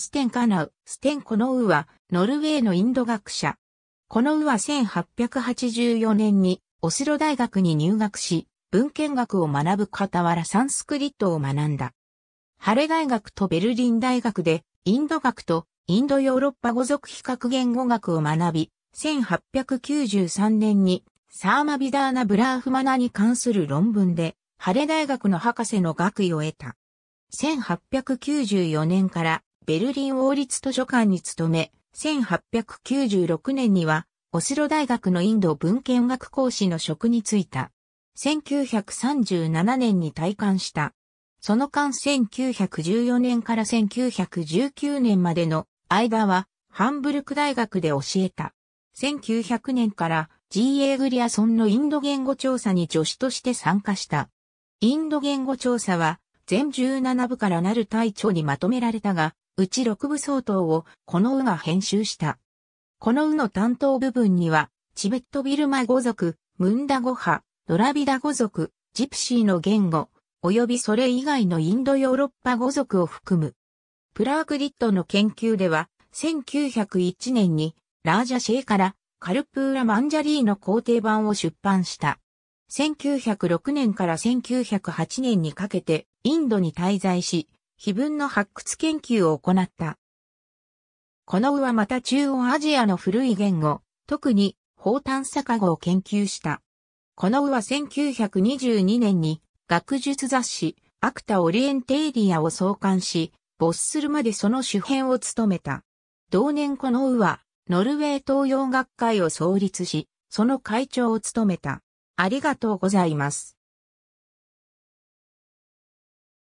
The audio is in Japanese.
ステンカナウ、ステンコノウは、ノルウェーのインド学者。コノウは1884年に、オスロ大学に入学し、文献学を学ぶ傍らサンスクリットを学んだ。ハレ大学とベルリン大学で、インド学とインドヨーロッパ語族比較言語学を学び、1893年にサーマビダーナ・ブラーフマナに関する論文で、ハレ大学の博士の学位を得た。1894年からベルリン王立図書館に勤め、1896年には、オスロ大学のインド文献学講師の職に就いた。1937年に退官した。その間1914年から1919年までの間は、ハンブルク大学で教えた。1900年から G.A. グリアソンのインド言語調査に助手として参加した。インド言語調査は、全17部からなる隊長にまとめられたが、うち六部相当をこのウが編集した。このウの担当部分には、チベットビルマ語族、ムンダ語派、ドラビダ語族、ジプシーの言語、及びそれ以外のインドヨーロッパ語族を含む。プラークリットの研究では、1901年にラージャシェイからカルプーラ・マンジャリーの皇帝版を出版した。1906年から1908年にかけてインドに滞在し、碑文の発掘研究を行った。このはまた中央アジアの古い言語、特に、宝丹坂語を研究した。このうは1922年に、学術雑誌、アクタ・オリエンテイリアを創刊し、没するまでその主編を務めた。同年このは、ノルウェー東洋学会を創立し、その会長を務めた。ありがとうございます。